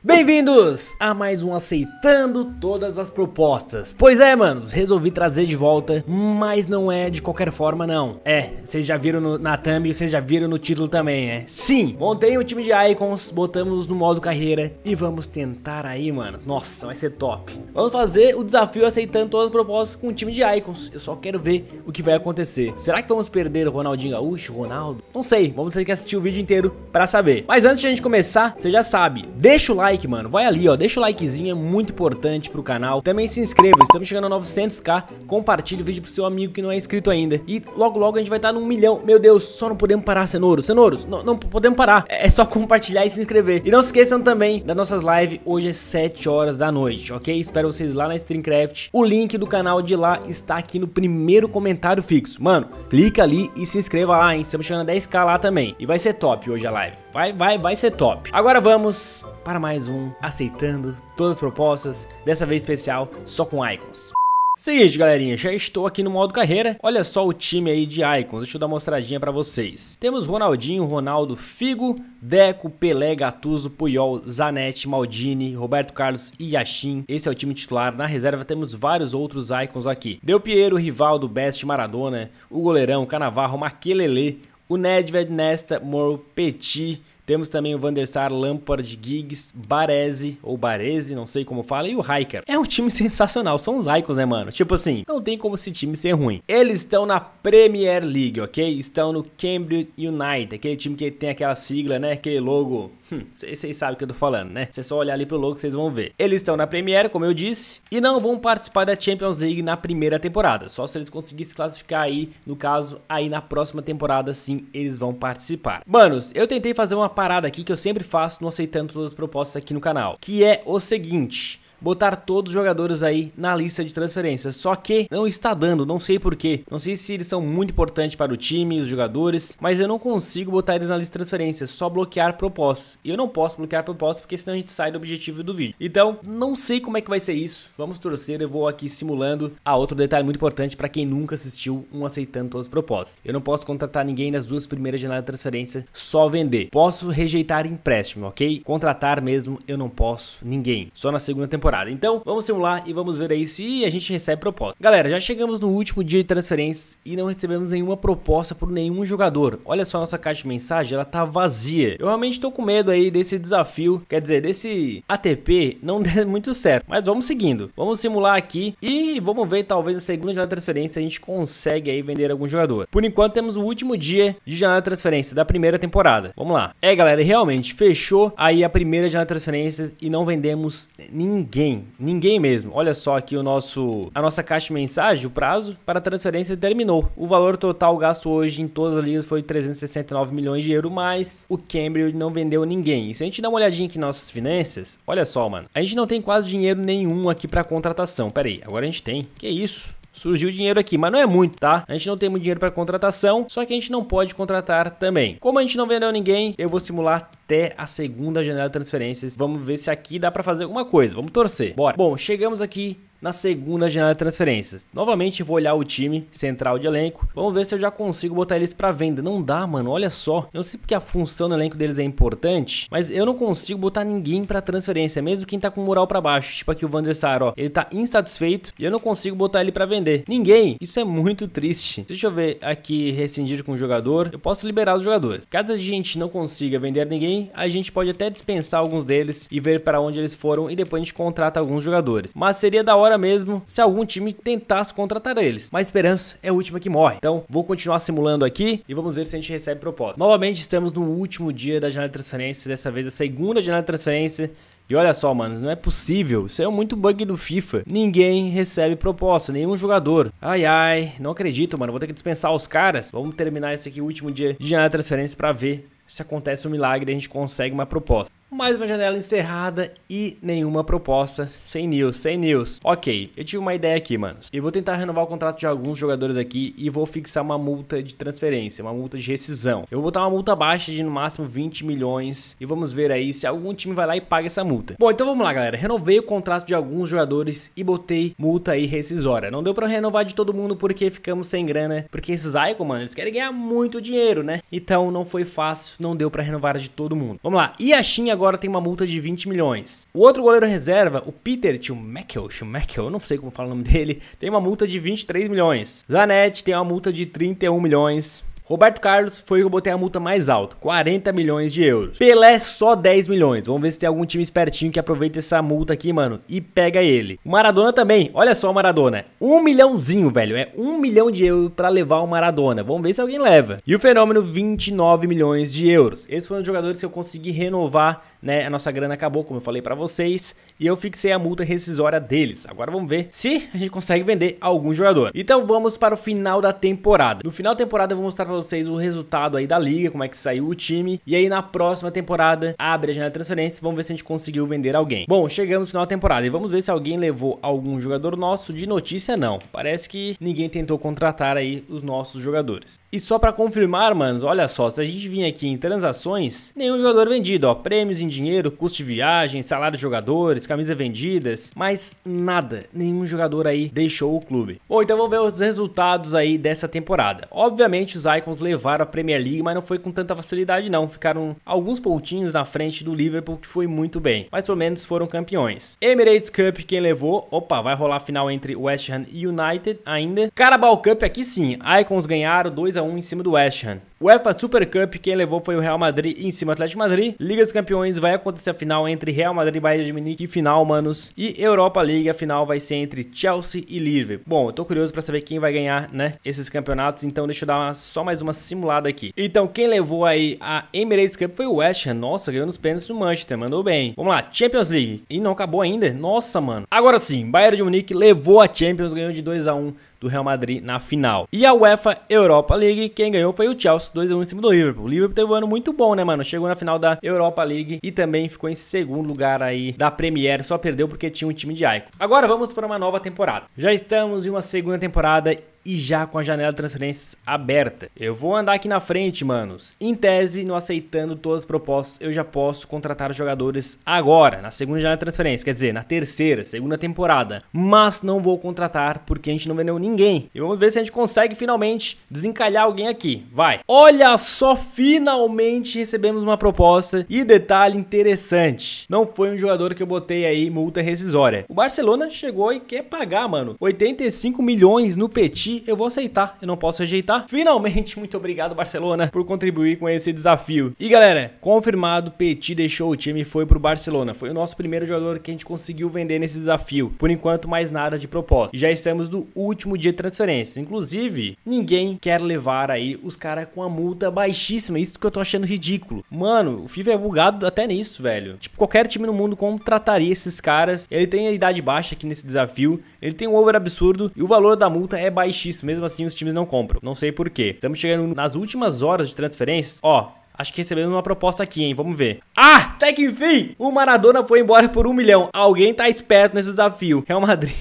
Bem-vindos a mais um Aceitando Todas as Propostas. Pois é, manos, resolvi trazer de volta, mas não é de qualquer forma, não. É, vocês já viram no, na thumb e vocês já viram no título também, né? Sim, montei um time de icons, botamos no modo carreira e vamos tentar aí, manos. Nossa, vai ser top. Vamos fazer o desafio aceitando todas as propostas com um time de icons. Eu só quero ver o que vai acontecer. Será que vamos perder o Ronaldinho Gaúcho, Ronaldo? Não sei, vamos ter que assistir o vídeo inteiro para saber. Mas antes de a gente começar, você já sabe, deixa o like like, mano. Vai ali, ó, deixa o likezinho, é muito importante pro canal. Também se inscreva, estamos chegando a 900k. Compartilhe o vídeo pro seu amigo que não é inscrito ainda. E logo, logo a gente vai estar tá num milhão. Meu Deus, só não podemos parar, Cenouros. Cenouros, não, podemos parar. É, é só compartilhar e se inscrever. E não se esqueçam também das nossas lives. Hoje é 7 horas da noite, ok? Espero vocês lá na Streamcraft. O link do canal de lá está aqui no primeiro comentário fixo. Mano, clica ali e se inscreva lá, hein? Estamos chegando a 10k lá também. E vai ser top hoje a live. Vai, vai, vai ser top. Agora vamos para mais um aceitando todas as propostas, dessa vez especial só com icons. Seguinte, galerinha, já estou aqui no modo carreira. Olha só o time aí de icons, deixa eu dar uma mostradinha para vocês. Temos Ronaldinho, Ronaldo, Figo, Deco, Pelé, Gattuso, Puyol, Zanetti, Maldini, Roberto Carlos e Yashin. Esse é o time titular. Na reserva temos vários outros icons aqui. Del Piero, Rivaldo, Best, Maradona, o goleirão, Canavarro, Maquelele, o Nedved nesta Moro Petit temos também o Van der Sar, Lampard, Giggs, Baresi, ou Baresi, não sei como fala, e o Hiker. É um time sensacional, são os Icons, né, mano? Tipo assim, não tem como esse time ser ruim. Eles estão na Premier League, ok? Estão no Cambridge United, aquele time que tem aquela sigla, né? Aquele logo. Vocês hum, sabem o que eu tô falando, né? Vocês só olhar ali pro logo, vocês vão ver. Eles estão na Premier, como eu disse, e não vão participar da Champions League na primeira temporada. Só se eles conseguissem classificar aí, no caso, aí na próxima temporada, sim, eles vão participar. Manos, eu tentei fazer uma parada aqui que eu sempre faço no aceitando todas as propostas aqui no canal, que é o seguinte botar todos os jogadores aí na lista de transferências. Só que não está dando, não sei porquê. Não sei se eles são muito importantes para o time, os jogadores, mas eu não consigo botar eles na lista de transferências, só bloquear propostas. E eu não posso bloquear propostas porque senão a gente sai do objetivo do vídeo. Então, não sei como é que vai ser isso. Vamos torcer, eu vou aqui simulando. Ah, outro detalhe muito importante para quem nunca assistiu um aceitando todas as propostas. Eu não posso contratar ninguém nas duas primeiras janelas de transferência, só vender. Posso rejeitar empréstimo, ok? Contratar mesmo eu não posso ninguém. Só na segunda temporada temporada. Então, vamos simular e vamos ver aí se a gente recebe proposta. Galera, já chegamos no último dia de transferências e não recebemos nenhuma proposta por nenhum jogador. Olha só a nossa caixa de mensagem, ela tá vazia. Eu realmente tô com medo aí desse desafio, quer dizer, desse ATP não der muito certo. Mas vamos seguindo. Vamos simular aqui e vamos ver, talvez na segunda janela de transferência a gente consegue aí vender algum jogador. Por enquanto temos o último dia de janela de transferência da primeira temporada. Vamos lá. É, galera, realmente fechou aí a primeira janela de transferências e não vendemos ninguém ninguém, ninguém mesmo. Olha só aqui o nosso, a nossa caixa de mensagem, o prazo para transferência terminou. O valor total gasto hoje em todas as ligas foi 369 milhões de euros, mas o Cambridge não vendeu ninguém. E se a gente dá uma olhadinha aqui nas nossas finanças, olha só, mano. A gente não tem quase dinheiro nenhum aqui para contratação. Pera aí, agora a gente tem. Que isso? Surgiu dinheiro aqui, mas não é muito, tá? A gente não tem muito dinheiro para contratação, só que a gente não pode contratar também. Como a gente não vendeu ninguém, eu vou simular até a segunda janela de transferências. Vamos ver se aqui dá para fazer alguma coisa. Vamos torcer. Bora. Bom, chegamos aqui na segunda janela de transferências. Novamente vou olhar o time central de elenco. Vamos ver se eu já consigo botar eles para venda. Não dá, mano. Olha só. Eu não sei porque a função do elenco deles é importante, mas eu não consigo botar ninguém para transferência, mesmo quem tá com moral para baixo. Tipo aqui o Vandersar, ó. Ele tá insatisfeito e eu não consigo botar ele para vender. Ninguém. Isso é muito triste. Deixa eu ver aqui rescindir com o jogador. Eu posso liberar os jogadores. Caso a gente não consiga vender ninguém, a gente pode até dispensar alguns deles e ver para onde eles foram e depois a gente contrata alguns jogadores. Mas seria da hora mesmo se algum time tentasse contratar eles. Mas esperança é a última que morre. Então vou continuar simulando aqui e vamos ver se a gente recebe proposta. Novamente estamos no último dia da janela de transferência, dessa vez a segunda janela de transferência. E olha só, mano, não é possível. Isso é muito bug do FIFA. Ninguém recebe proposta, nenhum jogador. Ai, ai, não acredito, mano. Vou ter que dispensar os caras. Vamos terminar esse aqui último dia de janela de transferência para ver se acontece um milagre, a gente consegue uma proposta. Mais uma janela encerrada e nenhuma proposta, sem news, sem news. Ok, eu tive uma ideia aqui, manos. Eu vou tentar renovar o contrato de alguns jogadores aqui e vou fixar uma multa de transferência, uma multa de rescisão. Eu vou botar uma multa baixa de no máximo 20 milhões e vamos ver aí se algum time vai lá e paga essa multa. Bom, então vamos lá, galera. Renovei o contrato de alguns jogadores e botei multa aí rescisória. Não deu pra renovar de todo mundo porque ficamos sem grana, porque esses Icon, mano, eles querem ganhar muito dinheiro, né? Então não foi fácil, não deu pra renovar de todo mundo. Vamos lá, E a Yashin agora tem uma multa de 20 milhões. O outro goleiro reserva, o Peter Schumacher, eu não sei como fala o nome dele, tem uma multa de 23 milhões. Zanetti tem uma multa de 31 milhões. Roberto Carlos foi o que eu botei a multa mais alta, 40 milhões de euros. Pelé só 10 milhões. Vamos ver se tem algum time espertinho que aproveita essa multa aqui, mano, e pega ele. O Maradona também. Olha só o Maradona. Um milhãozinho, velho. É um milhão de euros para levar o Maradona. Vamos ver se alguém leva. E o Fenômeno, 29 milhões de euros. Esses foram os jogadores que eu consegui renovar, né? A nossa grana acabou, como eu falei para vocês. E eu fixei a multa rescisória deles. Agora vamos ver se a gente consegue vender algum jogador. Então vamos para o final da temporada. No final da temporada eu vou mostrar pra vocês o resultado aí da liga, como é que saiu o time. E aí na próxima temporada abre a janela de transferência, vamos ver se a gente conseguiu vender alguém. Bom, chegamos no final da temporada e vamos ver se alguém levou algum jogador nosso. De notícia não, parece que ninguém tentou contratar aí os nossos jogadores. E só para confirmar, manos, olha só, se a gente vir aqui em transações, nenhum jogador vendido, ó, prêmios em dinheiro, custo de viagem, salário de jogadores, camisas vendidas, mas nada, nenhum jogador aí deixou o clube. Bom, então vamos ver os resultados aí dessa temporada. Obviamente os Icons Icons levaram a Premier League, mas não foi com tanta facilidade não. Ficaram alguns pontinhos na frente do Liverpool, que foi muito bem. Mas pelo menos foram campeões. Emirates Cup quem levou. Opa, vai rolar a final entre West Ham e United ainda. Carabao Cup aqui sim. Icons ganharam 2 a 1 em cima do West Ham. UEFA Super Cup, quem levou foi o Real Madrid em cima do Atlético Madrid. Liga dos Campeões vai acontecer a final entre Real Madrid e Bayern de Munique, final, manos. E Europa League, a final vai ser entre Chelsea e Liverpool. Bom, eu tô curioso para saber quem vai ganhar, né, esses campeonatos, então deixa eu dar uma, só mais uma simulada aqui. Então, quem levou aí a Emirates Cup foi o West Ham. Nossa, ganhou nos pênaltis no Manchester, mandou bem. Vamos lá, Champions League. E não acabou ainda? Nossa, mano. Agora sim, Bayern de Munique levou a Champions, ganhou de 2 a 1 do Real Madrid na final. E a UEFA Europa League, quem ganhou foi o Chelsea, 2x1 em cima do Liverpool. O Liverpool teve um ano muito bom, né, mano? Chegou na final da Europa League e também ficou em segundo lugar aí da Premier, só perdeu porque tinha um time de Aiko. Agora vamos para uma nova temporada. Já estamos em uma segunda temporada e já com a janela de transferências aberta. Eu vou andar aqui na frente, manos. Em tese, não aceitando todas as propostas, eu já posso contratar jogadores agora, na segunda janela de transferência, quer dizer, na terceira, segunda temporada. Mas não vou contratar porque a gente não vendeu ninguém. E vamos ver se a gente consegue finalmente desencalhar alguém aqui. Vai. Olha só, finalmente recebemos uma proposta e detalhe interessante. Não foi um jogador que eu botei aí multa rescisória. O Barcelona chegou e quer pagar, mano, 85 milhões no Petit eu vou aceitar, eu não posso rejeitar. Finalmente, muito obrigado Barcelona por contribuir com esse desafio. E galera, confirmado, Petit deixou o time e foi pro Barcelona. Foi o nosso primeiro jogador que a gente conseguiu vender nesse desafio. Por enquanto, mais nada de proposta. E já estamos no último dia de transferência. Inclusive, ninguém quer levar aí os caras com a multa baixíssima. Isso que eu tô achando ridículo. Mano, o FIFA é bugado até nisso, velho. Tipo, qualquer time no mundo contrataria esses caras. Ele tem a idade baixa aqui nesse desafio. Ele tem um over absurdo e o valor da multa é baixíssimo mesmo assim os times não compram. Não sei porquê. Estamos chegando nas últimas horas de transferências. Ó, Acho que recebemos uma proposta aqui, hein? Vamos ver. Ah, até que enfim! O Maradona foi embora por um milhão. Alguém tá esperto nesse desafio. Real Madrid...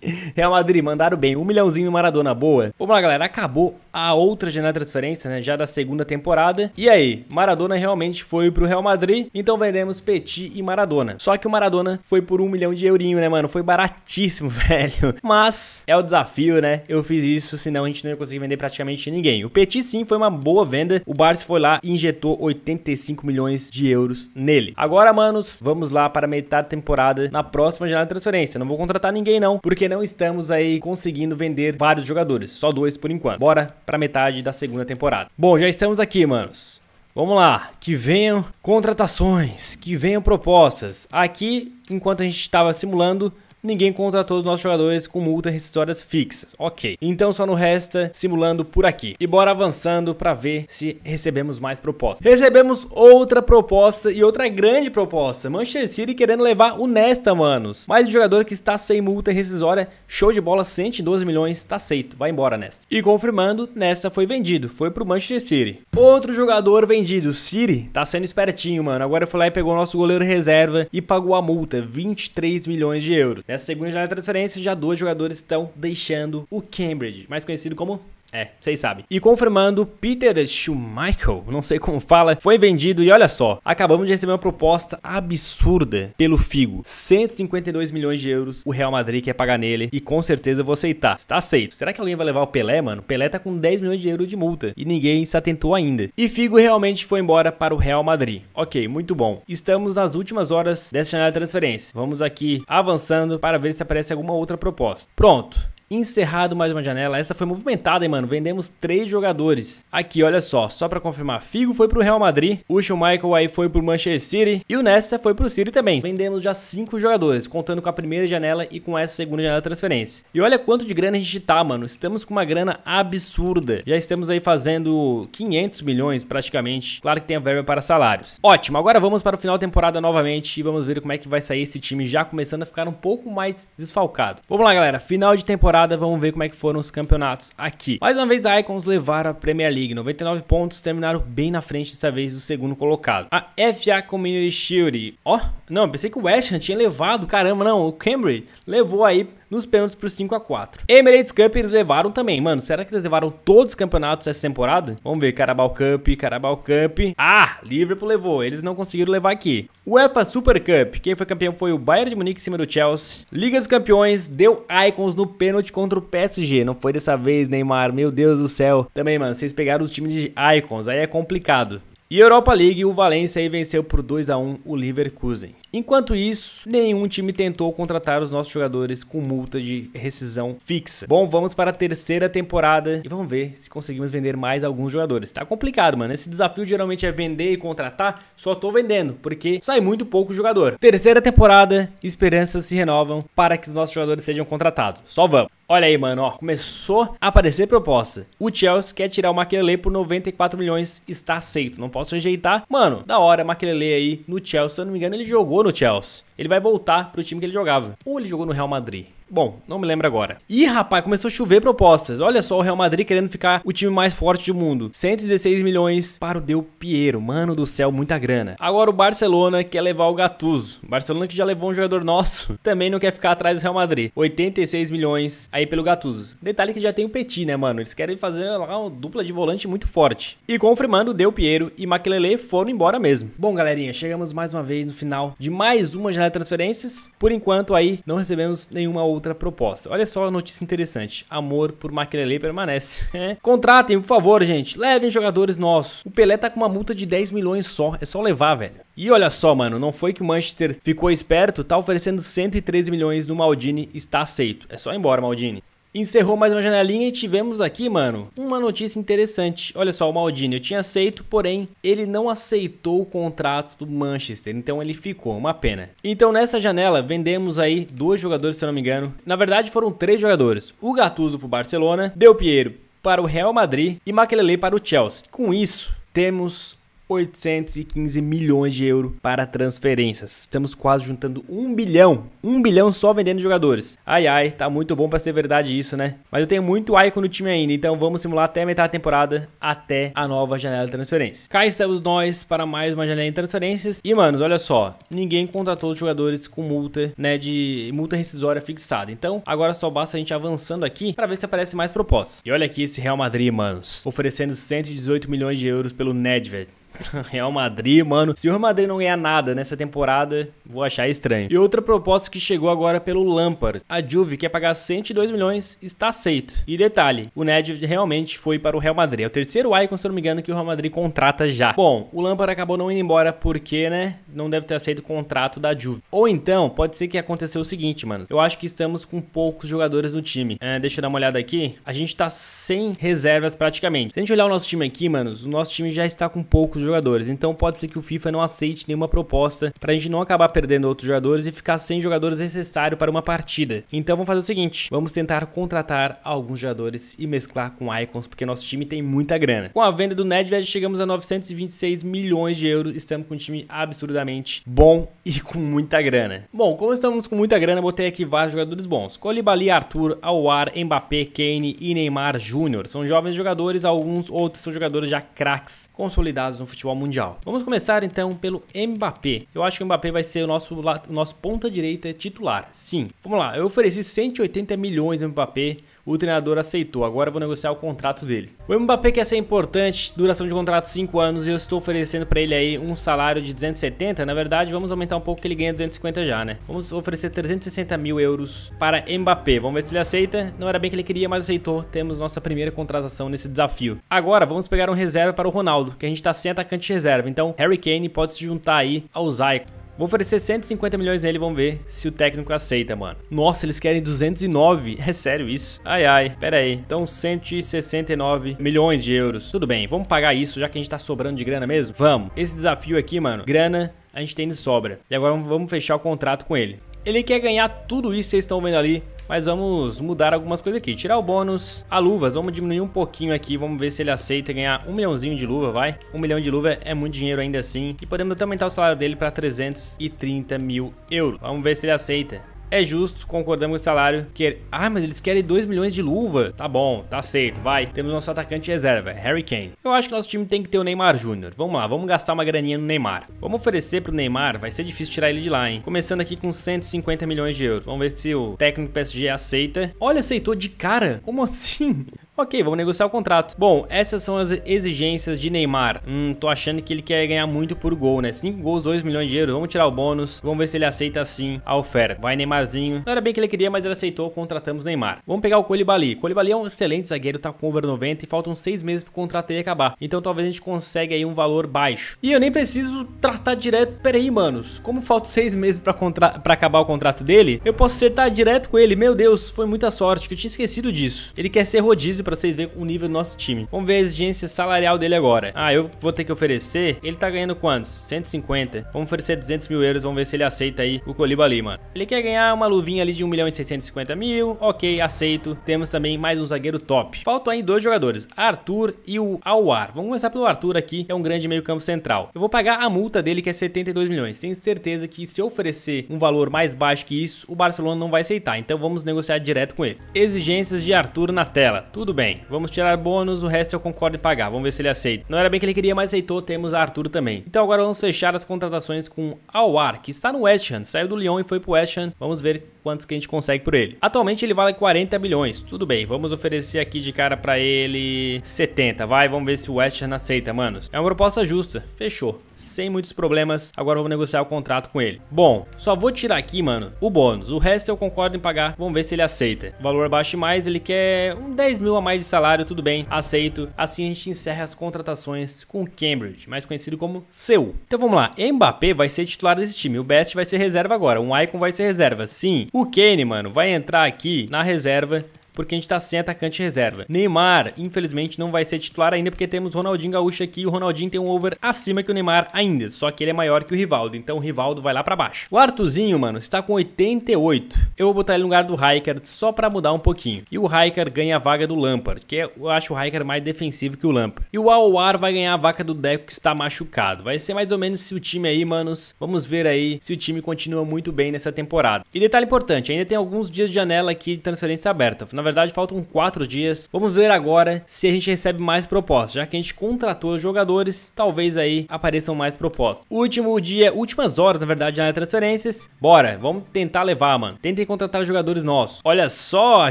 Real Madrid, mandaram bem. Um milhãozinho no Maradona, boa. Vamos lá, galera. Acabou a outra janela de transferência, né? Já da segunda temporada. E aí, Maradona realmente foi pro Real Madrid. Então vendemos Petit e Maradona. Só que o Maradona foi por um milhão de eurinho, né, mano? Foi baratíssimo, velho. Mas é o desafio, né? Eu fiz isso, senão a gente não ia conseguir vender praticamente ninguém. O Petit, sim, foi uma boa venda. O Barça foi lá e injetou 85 milhões de euros nele. Agora, manos, vamos lá para metade da temporada na próxima janela de transferência. Não vou contratar ninguém não, porque não estamos aí conseguindo vender vários jogadores, só dois por enquanto. Bora para metade da segunda temporada. Bom, já estamos aqui, manos. Vamos lá, que venham contratações, que venham propostas. Aqui, enquanto a gente estava simulando, ninguém contratou os nossos jogadores com multas rescisórias fixas. Ok. Então só não resta simulando por aqui. E bora avançando para ver se recebemos mais propostas. Recebemos outra proposta e outra grande proposta. Manchester City querendo levar o Nesta, manos. Mais um jogador que está sem multa rescisória. Show de bola, 112 milhões, tá aceito. Vai embora, Nesta. E confirmando, Nesta foi vendido. Foi pro Manchester City. Outro jogador vendido, Siri tá sendo espertinho, mano. Agora foi lá e pegou nosso goleiro reserva e pagou a multa, 23 milhões de euros. Nessa segunda janela de transferência, já dois jogadores estão deixando o Cambridge, mais conhecido como é, vocês sabem. E confirmando, Peter Schumacher, não sei como fala, foi vendido e olha só, acabamos de receber uma proposta absurda pelo Figo. 152 milhões de euros o Real Madrid quer pagar nele e com certeza vou aceitar. Está aceito. Será que alguém vai levar o Pelé, mano? Pelé tá com 10 milhões de euros de multa e ninguém se atentou ainda. E Figo realmente foi embora para o Real Madrid. Ok, muito bom. Estamos nas últimas horas dessa janela de transferência. Vamos aqui avançando para ver se aparece alguma outra proposta. Pronto. Encerrado mais uma janela, essa foi movimentada, hein, mano? Vendemos três jogadores. Aqui, olha só, só pra confirmar, Figo foi pro Real Madrid, o Michael aí foi pro Manchester City e o Nesta foi pro City também. Vendemos já cinco jogadores, contando com a primeira janela e com essa segunda janela de transferência. E olha quanto de grana a gente tá, mano. Estamos com uma grana absurda. Já estamos aí fazendo 500 milhões praticamente. Claro que tem a verba para salários. Ótimo, agora vamos para o final da temporada novamente e vamos ver como é que vai sair esse time já começando a ficar um pouco mais desfalcado. Vamos lá, galera. Final de temporada temporada, vamos ver como é que foram os campeonatos aqui. Mais uma vez, a Icons levaram a Premier League, 99 pontos, terminaram bem na frente dessa vez do segundo colocado. A FA Community Shield, ó, oh, não, pensei que o West Ham tinha levado, caramba, não, o Cambridge levou aí nos pênaltis pro 5 a 4 Emirates Cup eles levaram também. Mano, será que eles levaram todos os campeonatos essa temporada? Vamos ver. Carabao Cup, Carabao Cup. Ah, Liverpool levou. Eles não conseguiram levar aqui. UEFA Super Cup. Quem foi campeão foi o Bayern de Munique em cima do Chelsea. Liga dos Campeões deu Icons no pênalti contra o PSG. Não foi dessa vez, Neymar. Meu Deus do céu. Também, mano, vocês pegaram os times de Icons. Aí é complicado. E Europa League, o Valencia aí venceu por 2 a 1 o Leverkusen. Enquanto isso, nenhum time tentou contratar os nossos jogadores com multa de rescisão fixa. Bom, vamos para a terceira temporada e vamos ver se conseguimos vender mais alguns jogadores. Tá complicado, mano. Esse desafio geralmente é vender e contratar, só tô vendendo, porque sai muito pouco jogador. Terceira temporada, esperanças se renovam para que os nossos jogadores sejam contratados. Só vamos. Olha aí, mano, ó, começou a aparecer proposta. O Chelsea quer tirar o Makelele por 94 milhões, está aceito, não posso rejeitar. Mano, da hora, Makelele aí no Chelsea, se eu não me engano, ele jogou no Chelsea. Ele vai voltar pro time que ele jogava. Ou ele jogou no Real Madrid? Bom, não me lembro agora. E rapaz, começou a chover propostas. Olha só o Real Madrid querendo ficar o time mais forte do mundo. 116 milhões para o Del Piero. Mano do céu, muita grana. Agora o Barcelona quer levar o Gattuso. O Barcelona que já levou um jogador nosso, também não quer ficar atrás do Real Madrid. 86 milhões aí pelo Gattuso. Detalhe que já tem o Petit, né, mano? Eles querem fazer lá uma dupla de volante muito forte. E confirmando, Del Piero e Maquilele foram embora mesmo. Bom, galerinha, chegamos mais uma vez no final de mais uma janela de transferências. Por enquanto aí não recebemos nenhuma outra outra proposta. Olha só a notícia interessante. Amor por Maquelele permanece. É. Contratem, por favor, gente. Levem jogadores nossos. O Pelé tá com uma multa de 10 milhões só. É só levar, velho. E olha só, mano, não foi que o Manchester ficou esperto, tá oferecendo 113 milhões no Maldini, está aceito. É só ir embora, Maldini. Encerrou mais uma janelinha e tivemos aqui, mano, uma notícia interessante. Olha só, o Maldini, eu tinha aceito, porém, ele não aceitou o contrato do Manchester, então ele ficou, uma pena. Então nessa janela vendemos aí dois jogadores, se eu não me engano. Na verdade foram três jogadores, o Gattuso o Barcelona, Del Piero para o Real Madrid e Makelele para o Chelsea. Com isso, temos 815 milhões de euros para transferências. Estamos quase juntando um bilhão, um bilhão só vendendo jogadores. Ai ai, tá muito bom para ser verdade isso, né? Mas eu tenho muito Icon no time ainda, então vamos simular até metade da temporada, até a nova janela de transferências. Cá estamos nós para mais uma janela de transferências. E manos, olha só, ninguém contratou os jogadores com multa, né, de multa rescisória fixada. Então, agora só basta a gente avançando aqui para ver se aparece mais propostas. E olha aqui esse Real Madrid, manos, oferecendo 118 milhões de euros pelo Nedved. Real Madrid, mano. Se o Real Madrid não ganhar nada nessa temporada, vou achar estranho. E outra proposta que chegou agora pelo Lampard. A Juve quer pagar 102 milhões, está aceito. E detalhe, o Ned realmente foi para o Real Madrid. É o terceiro Icon, se não me engano, que o Real Madrid contrata já. Bom, o Lampard acabou não indo embora porque, né, não deve ter aceito o contrato da Juve. Ou então, pode ser que aconteceu o seguinte, mano. Eu acho que estamos com poucos jogadores no time. É, deixa eu dar uma olhada aqui. A gente está sem reservas praticamente. Se a gente olhar o nosso time aqui, mano, o nosso time já está com poucos jogadores. Então pode ser que o FIFA não aceite nenhuma proposta para a gente não acabar perdendo outros jogadores e ficar sem jogadores necessário para uma partida. Então vamos fazer o seguinte, vamos tentar contratar alguns jogadores e mesclar com Icons, porque nosso time tem muita grana. Com a venda do Nedved chegamos a 926 milhões de euros, estamos com um time absurdamente bom e com muita grana. Bom, como estamos com muita grana, botei aqui vários jogadores bons. Colibali, Arthur, Awar, Mbappé, Kane e Neymar Júnior. São jovens jogadores, alguns outros são jogadores já craques, consolidados no futebol mundial. Vamos começar então pelo Mbappé. Eu acho que o Mbappé vai ser o nosso, o nosso ponta direita titular. Sim, vamos lá. Eu ofereci 180 milhões no Mbappé o treinador aceitou. Agora eu vou negociar o contrato dele. O Mbappé quer é ser importante, duração de contrato 5 anos e eu estou oferecendo para ele aí um salário de 270. Na verdade, vamos aumentar um pouco que ele ganha 250 já, né? Vamos oferecer 360 mil euros para Mbappé. Vamos ver se ele aceita. Não era bem que ele queria, mas aceitou. Temos nossa primeira contratação nesse desafio. Agora vamos pegar um reserva para o Ronaldo, que a gente está sem atacante de reserva. Então, Harry Kane pode se juntar aí ao Zayco. Vou oferecer 150 milhões nele, vamos ver se o técnico aceita, mano. Nossa, eles querem 209. É sério isso? Ai, ai, pera aí. Então 169 milhões de euros. Tudo bem, vamos pagar isso, já que a gente tá sobrando de grana mesmo? Vamos. Esse desafio aqui, mano, grana a gente tem de sobra. E agora vamos fechar o contrato com ele. Ele quer ganhar tudo isso, vocês estão vendo ali, mas vamos mudar algumas coisas aqui. Tirar o bônus, a luvas, vamos diminuir um pouquinho aqui, vamos ver se ele aceita ganhar um milhãozinho de luva, vai. Um milhão de luva é muito dinheiro ainda assim. E podemos até aumentar o salário dele para 330 mil euros. Vamos ver se ele aceita. É justo, concordamos com o salário. que. Ah, mas eles querem 2 milhões de luva. Tá bom, tá aceito, vai. Temos nosso atacante reserva, Harry Kane. Eu acho que nosso time tem que ter o Neymar Júnior. Vamos lá, vamos gastar uma graninha no Neymar. Vamos oferecer pro Neymar, vai ser difícil tirar ele de lá, hein? Começando aqui com 150 milhões de euros. Vamos ver se o técnico PSG aceita. Olha, aceitou de cara. Como assim? Ok, vamos negociar o contrato. Bom, essas são as exigências de Neymar. Hum, tô achando que ele quer ganhar muito por gol, né? 5 gols, 2 milhões de euros. Vamos tirar o bônus. Vamos ver se ele aceita sim a oferta. Vai Neymarzinho. Não era bem que ele queria, mas ele aceitou. Contratamos Neymar. Vamos pegar o Colibali. Colibali é um excelente zagueiro, tá com over 90 e faltam 6 meses pro contrato dele acabar. Então talvez a gente consiga aí um valor baixo. E eu nem preciso tratar direto. Peraí, manos. Como faltam 6 meses pra, contra... pra acabar o contrato dele, eu posso acertar direto com ele. Meu Deus, foi muita sorte que eu tinha esquecido disso. Ele quer ser rodízio para vocês verem o nível do nosso time. Vamos ver a exigência salarial dele agora. Ah, eu vou ter que oferecer. Ele tá ganhando quantos? 150. Vamos oferecer 200 mil euros. Vamos ver se ele aceita aí o Coliba ali, mano. Ele quer ganhar uma luvinha ali de 1 milhão e 650 mil. Ok, aceito. Temos também mais um zagueiro top. Faltam aí dois jogadores, Arthur e o Alwar. Vamos começar pelo Arthur aqui, é um grande meio campo central. Eu vou pagar a multa dele que é 72 milhões. Tenho certeza que se eu oferecer um valor mais baixo que isso, o Barcelona não vai aceitar. Então vamos negociar direto com ele. Exigências de Arthur na tela. Tudo bem, vamos tirar bônus, o resto eu concordo em pagar, vamos ver se ele aceita. Não era bem que ele queria, mas aceitou, temos Arthur também. Então agora vamos fechar as contratações com Awar, que está no West Ham, saiu do Lyon e foi pro West Ham, vamos ver quantos que a gente consegue por ele. Atualmente ele vale 40 milhões, tudo bem, vamos oferecer aqui de cara pra ele 70, vai, vamos ver se o West Ham aceita, manos. É uma proposta justa, fechou sem muitos problemas. Agora vamos negociar o contrato com ele. Bom, só vou tirar aqui, mano, o bônus. O resto eu concordo em pagar. Vamos ver se ele aceita. O valor baixo mais, ele quer um 10 mil a mais de salário, tudo bem, aceito. Assim a gente encerra as contratações com Cambridge, mais conhecido como Seu. Então vamos lá, Mbappé vai ser titular desse time, o Best vai ser reserva agora, um Icon vai ser reserva, sim. O Kane, mano, vai entrar aqui na reserva porque a gente tá sem atacante reserva. Neymar, infelizmente, não vai ser titular ainda, porque temos Ronaldinho Gaúcho aqui, e o Ronaldinho tem um over acima que o Neymar ainda, só que ele é maior que o Rivaldo, então o Rivaldo vai lá pra baixo. O Artuzinho, mano, está com 88. Eu vou botar ele no lugar do Raikkonen só pra mudar um pouquinho. E o Raikkonen ganha a vaga do Lampard, que é, eu acho o Raikkonen mais defensivo que o Lampard. E o Aouar vai ganhar a vaga do Deco, que está machucado. Vai ser mais ou menos se o time aí, manos, vamos ver aí se o time continua muito bem nessa temporada. E detalhe importante, ainda tem alguns dias de janela aqui de transferência aberta. Na verdade faltam quatro dias. Vamos ver agora se a gente recebe mais propostas. Já que a gente contratou os jogadores, talvez aí apareçam mais propostas. Último dia, últimas horas, na verdade, na transferências. Bora, vamos tentar levar, mano. Tentem contratar jogadores nossos. Olha só, a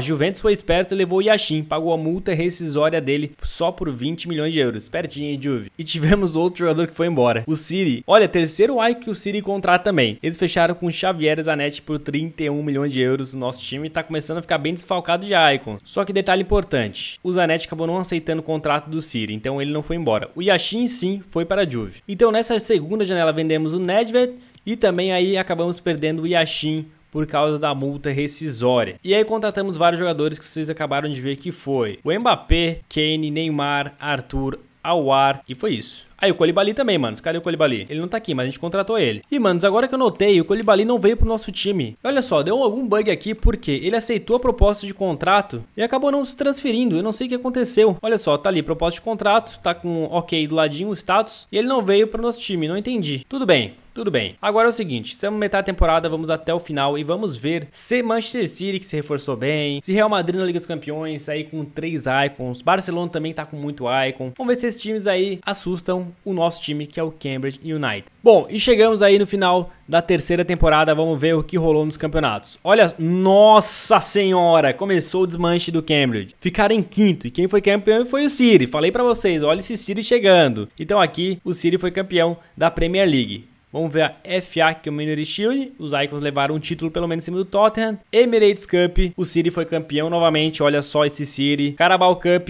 Juventus foi esperta e levou o Yashin. Pagou a multa rescisória dele só por 20 milhões de euros. Espertinho, hein, Juve? E tivemos outro jogador que foi embora, o Siri. Olha, terceiro ai que o Siri contrata também. Eles fecharam com o Xavier Zanetti por 31 milhões de euros. Nosso time tá começando a ficar bem desfalcado de Icons. Só que detalhe importante, o Zanetti acabou não aceitando o contrato do Siri, então ele não foi embora. O Yashin sim foi para a Juve. Então nessa segunda janela vendemos o Nedved e também aí acabamos perdendo o Yashin por causa da multa rescisória. E aí contratamos vários jogadores que vocês acabaram de ver que foi o Mbappé, Kane, Neymar, Arthur, Awar e foi isso. Aí o Colibali também, mano. Cadê o Colibali? Ele não tá aqui, mas a gente contratou ele. E, manos, agora que eu notei, o Colibali não veio pro nosso time. Olha só, deu algum bug aqui porque ele aceitou a proposta de contrato e acabou não se transferindo. Eu não sei o que aconteceu. Olha só, tá ali, proposta de contrato, tá com ok do ladinho, o status, e ele não veio pro nosso time. Não entendi. Tudo bem. Tudo bem. Agora é o seguinte, estamos metade da temporada, vamos até o final e vamos ver se Manchester City, que se reforçou bem, se Real Madrid na Liga dos Campeões, aí com três icons, Barcelona também tá com muito icon. Vamos ver se esses times aí assustam o nosso time, que é o Cambridge United. Bom, e chegamos aí no final da terceira temporada, vamos ver o que rolou nos campeonatos. Olha, nossa senhora, começou o desmanche do Cambridge. Ficaram em quinto e quem foi campeão foi o City. Falei para vocês, olha esse City chegando. Então aqui o City foi campeão da Premier League. Vamos ver a FA, que é o Minority Shield. Os Icons levaram um título pelo menos em cima do Tottenham. Emirates Cup, o City foi campeão novamente. Olha só esse City. Carabao Cup,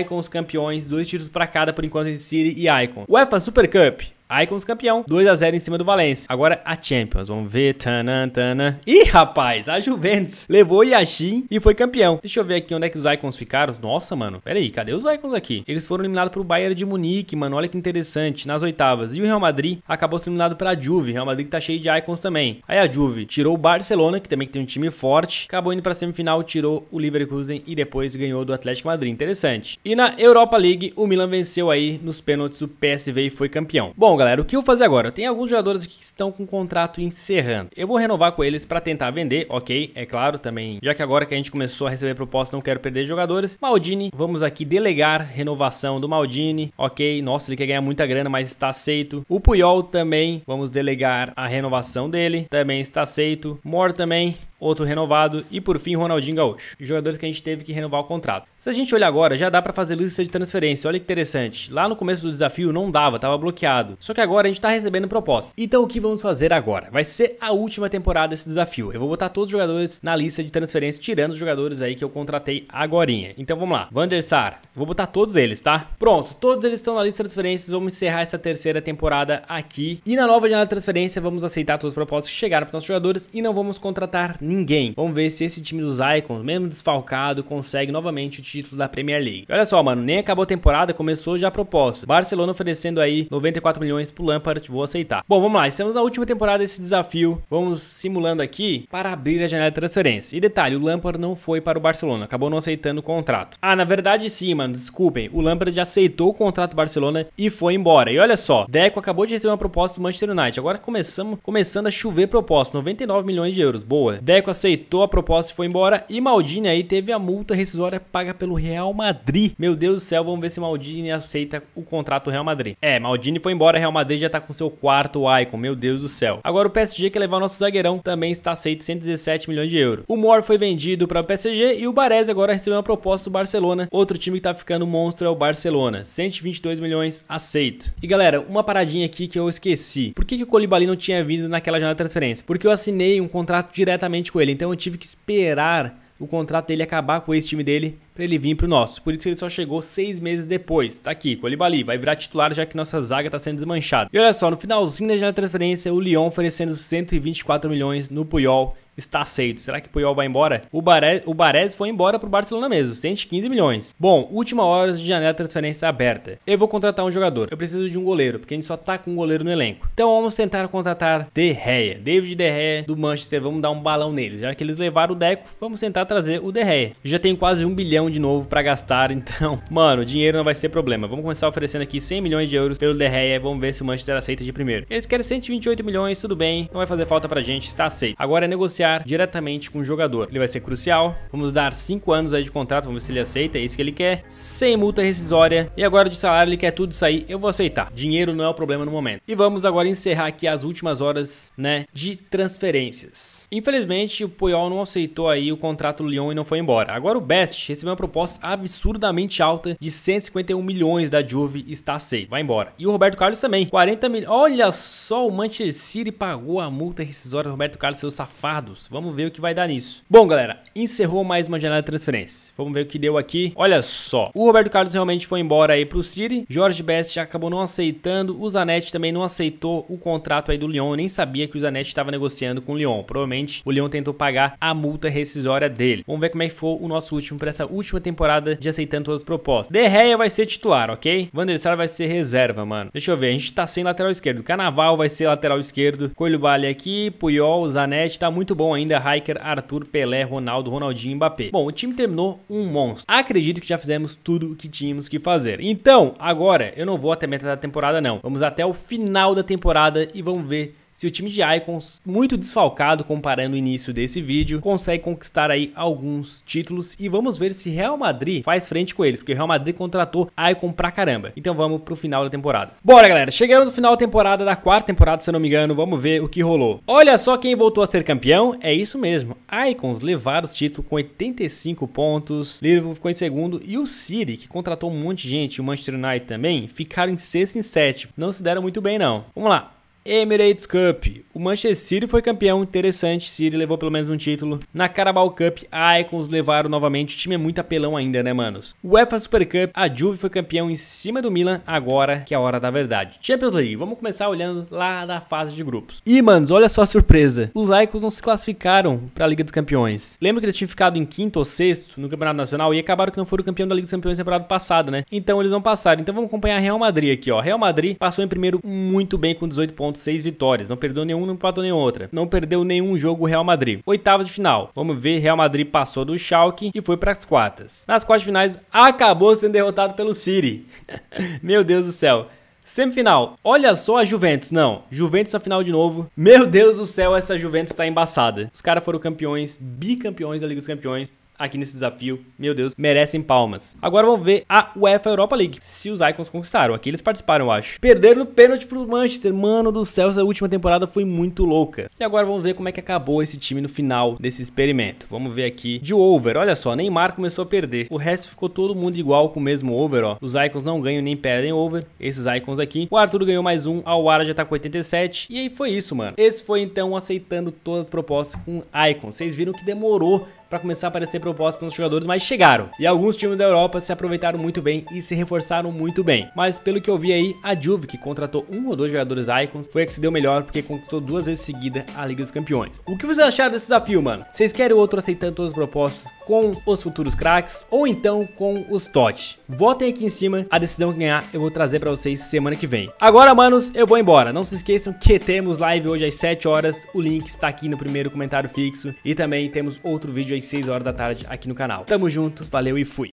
Icons campeões, dois títulos para cada por enquanto esse City e Icons. UEFA Super Cup, Icons campeão, 2 a 0 em cima do Valencia. Agora a Champions, vamos ver. Tanan, tanan. Ih, rapaz, a Juventus levou o Yashin e foi campeão. Deixa eu ver aqui onde é que os Icons ficaram. Nossa, mano. Pera aí, cadê os Icons aqui? Eles foram eliminados pro Bayern de Munique, mano. Olha que interessante, nas oitavas. E o Real Madrid acabou sendo eliminado pra Juve. Real Madrid que tá cheio de Icons também. Aí a Juve tirou o Barcelona, que também tem um time forte. Acabou indo pra semifinal, tirou o Leverkusen e depois ganhou do Atlético Madrid. Interessante. E na Europa League, o Milan venceu aí nos pênaltis o PSV e foi campeão. Bom, galera, o que eu vou fazer agora? Tem alguns jogadores aqui que estão com o contrato encerrando. Eu vou renovar com eles para tentar vender, ok, é claro, também. Já que agora que a gente começou a receber proposta, não quero perder jogadores. Maldini, vamos aqui delegar renovação do Maldini, ok. Nossa, ele quer ganhar muita grana, mas está aceito. O Puyol também, vamos delegar a renovação dele, também está aceito. Mor também, outro renovado e por fim Ronaldinho Gaúcho, jogadores que a gente teve que renovar o contrato. Se a gente olhar agora, já dá para fazer lista de transferência. Olha que interessante. Lá no começo do desafio não dava, estava bloqueado. Só só que agora a gente tá recebendo propostas. Então o que vamos fazer agora? Vai ser a última temporada desse desafio. Eu vou botar todos os jogadores na lista de transferência, tirando os jogadores aí que eu contratei agorinha. Então vamos lá. Van der Sar, vou botar todos eles, tá? Pronto, todos eles estão na lista de transferências. Vamos encerrar essa terceira temporada aqui. E na nova janela de transferência, vamos aceitar todas as propostas que chegaram para nossos jogadores e não vamos contratar ninguém. Vamos ver se esse time dos Icons, mesmo desfalcado, consegue novamente o título da Premier League. E olha só, mano, nem acabou a temporada, começou já a proposta. Barcelona oferecendo aí 94 milhões missões pro Lampard, vou aceitar. Bom, vamos lá, estamos na última temporada desse desafio, vamos simulando aqui para abrir a janela de transferência. E detalhe, o Lampard não foi para o Barcelona, acabou não aceitando o contrato. Ah, na verdade sim, mano, desculpem, o Lampard já aceitou o contrato do Barcelona e foi embora. E olha só, Deco acabou de receber uma proposta do Manchester United, agora começamos, começando a chover propostas, 99 milhões de euros, boa. Deco aceitou a proposta e foi embora, e Maldini aí teve a multa rescisória paga pelo Real Madrid. Meu Deus do céu, vamos ver se Maldini aceita o contrato do Real Madrid. É, Maldini foi embora Real Madrid já tá com seu quarto Icon, meu Deus do céu. Agora o PSG que levar o nosso zagueirão também está aceito 117 milhões de euros. O Mor foi vendido para o PSG e o Baresi agora recebeu uma proposta do Barcelona. Outro time que tá ficando monstro é o Barcelona. 122 milhões aceito. E galera, uma paradinha aqui que eu esqueci. Por que, que o Colibali não tinha vindo naquela janela de transferência? Porque eu assinei um contrato diretamente com ele, então eu tive que esperar o contrato dele acabar com esse time dele para ele vir para o nosso. Por isso que ele só chegou seis meses depois. Tá aqui, Colibali vai virar titular já que nossa zaga está sendo desmanchada. E olha só, no finalzinho da janela de transferência, o Lyon oferecendo 124 milhões no Puyol está aceito. Será que o Puyol vai embora? O, Bare o Baresi foi embora para o Barcelona mesmo, 115 milhões. Bom, última hora de janela de transferência aberta. Eu vou contratar um jogador. Eu preciso de um goleiro, porque a gente só tá com um goleiro no elenco. Então vamos tentar contratar De Gea. David De Gea do Manchester, vamos dar um balão neles. Já que eles levaram o Deco, vamos tentar trazer o De Gea. Já tem quase um bilhão de novo para gastar, então, mano, dinheiro não vai ser problema. Vamos começar oferecendo aqui 100 milhões de euros pelo De Gea, vamos ver se o Manchester aceita de primeiro. Eles querem 128 milhões, tudo bem, não vai fazer falta pra gente, está aceito. Agora é negociar diretamente com o jogador. Ele vai ser crucial, vamos dar 5 anos aí de contrato, vamos ver se ele aceita, é isso que ele quer, sem multa rescisória. E agora de salário ele quer tudo sair, eu vou aceitar. Dinheiro não é o problema no momento. E vamos agora encerrar aqui as últimas horas, né, de transferências. Infelizmente, o Puyol não aceitou aí o contrato do Lyon e não foi embora. Agora o Best recebeu uma proposta absurdamente alta de 151 milhões da Juve está safe. Vai embora. E o Roberto Carlos também, 40 milhões. Olha só, o Manchester City pagou a multa rescisória do Roberto Carlos, seus safados. Vamos ver o que vai dar nisso. Bom, galera, encerrou mais uma janela de transferência. Vamos ver o que deu aqui. Olha só, o Roberto Carlos realmente foi embora aí pro City. Jorge Best já acabou não aceitando. O Zanetti também não aceitou o contrato aí do Lyon. Eu nem sabia que o Zanetti estava negociando com o Lyon. Provavelmente o Lyon tentou pagar a multa rescisória dele. Vamos ver como é que foi o nosso último para essa última temporada de aceitando todas as propostas. Derreia vai ser titular, ok? Van vai ser reserva, mano. Deixa eu ver, a gente tá sem lateral esquerdo. Carnaval vai ser lateral esquerdo. Coelho Bale aqui, Puyol, Zanetti, tá muito bom ainda. Hiker, Arthur, Pelé, Ronaldo, Ronaldinho e Mbappé. Bom, o time terminou um monstro. Acredito que já fizemos tudo o que tínhamos que fazer. Então, agora, eu não vou até a meta da temporada, não. Vamos até o final da temporada e vamos ver se o time de Icons, muito desfalcado comparando o início desse vídeo, consegue conquistar aí alguns títulos e vamos ver se Real Madrid faz frente com eles, porque Real Madrid contratou Icon pra caramba. Então vamos pro final da temporada. Bora, galera, chegamos no final da temporada, da quarta temporada, se eu não me engano, vamos ver o que rolou. Olha só quem voltou a ser campeão, é isso mesmo, Icons levaram os títulos com 85 pontos, Liverpool ficou em segundo e o City, que contratou um monte de gente, o Manchester United também, ficaram em sexto e em sétimo. Não se deram muito bem, não. Vamos lá. Emirates Cup. O Manchester City foi campeão, interessante, City levou pelo menos um título. Na Carabao Cup, a Icons levaram novamente, o time é muito apelão ainda, né, manos? UEFA Super Cup, a Juve foi campeão em cima do Milan, agora que é a hora da verdade. Champions League, vamos começar olhando lá da fase de grupos. E, manos, olha só a surpresa. Os Icons não se classificaram para a Liga dos Campeões. Lembra que eles tinham ficado em quinto ou sexto no Campeonato Nacional e acabaram que não foram campeão da Liga dos Campeões na temporada passada, né? Então eles não passaram. Então vamos acompanhar Real Madrid aqui, ó. Real Madrid passou em primeiro muito bem com 18 pontos pontos, 6 vitórias. Não perdeu nenhum, não empatou nenhuma outra. Não perdeu nenhum jogo Real Madrid. Oitavas de final. Vamos ver, Real Madrid passou do Schalke e foi para as quartas. Nas quartas finais, acabou sendo derrotado pelo City. Meu Deus do céu. Semifinal, olha só a Juventus, não, Juventus na final de novo, meu Deus do céu, essa Juventus tá embaçada. Os caras foram campeões, bicampeões da Liga dos Campeões, aqui nesse desafio, meu Deus, merecem palmas. Agora vamos ver a UEFA Europa League, se os Icons conquistaram. Aqui eles participaram, eu acho. Perderam no pênalti pro Manchester. Mano do céu, essa última temporada foi muito louca. E agora vamos ver como é que acabou esse time no final desse experimento. Vamos ver aqui de over. Olha só, Neymar começou a perder. O resto ficou todo mundo igual com o mesmo over, ó. Os Icons não ganham nem perdem over. Esses Icons aqui. O Arthur ganhou mais um. A Wara já tá com 87. E aí foi isso, mano. Esse foi então aceitando todas as propostas com Icons. Vocês viram que demorou para começar a aparecer propostas para os jogadores, mas chegaram. E alguns times da Europa se aproveitaram muito bem e se reforçaram muito bem. Mas pelo que eu vi aí, a Juve, que contratou um ou dois jogadores Icon, foi a que se deu melhor porque conquistou duas vezes seguida a Liga dos Campeões. O que vocês acharam desse desafio, mano? Vocês querem outro aceitando todas as propostas com os futuros craques ou então com os Totti? Votem aqui em cima, a decisão que ganhar eu vou trazer para vocês semana que vem. Agora, manos, eu vou embora. Não se esqueçam que temos live hoje às 7 horas, o link está aqui no primeiro comentário fixo e também temos outro vídeo aí 6 horas da tarde aqui no canal. Tamo junto, valeu e fui!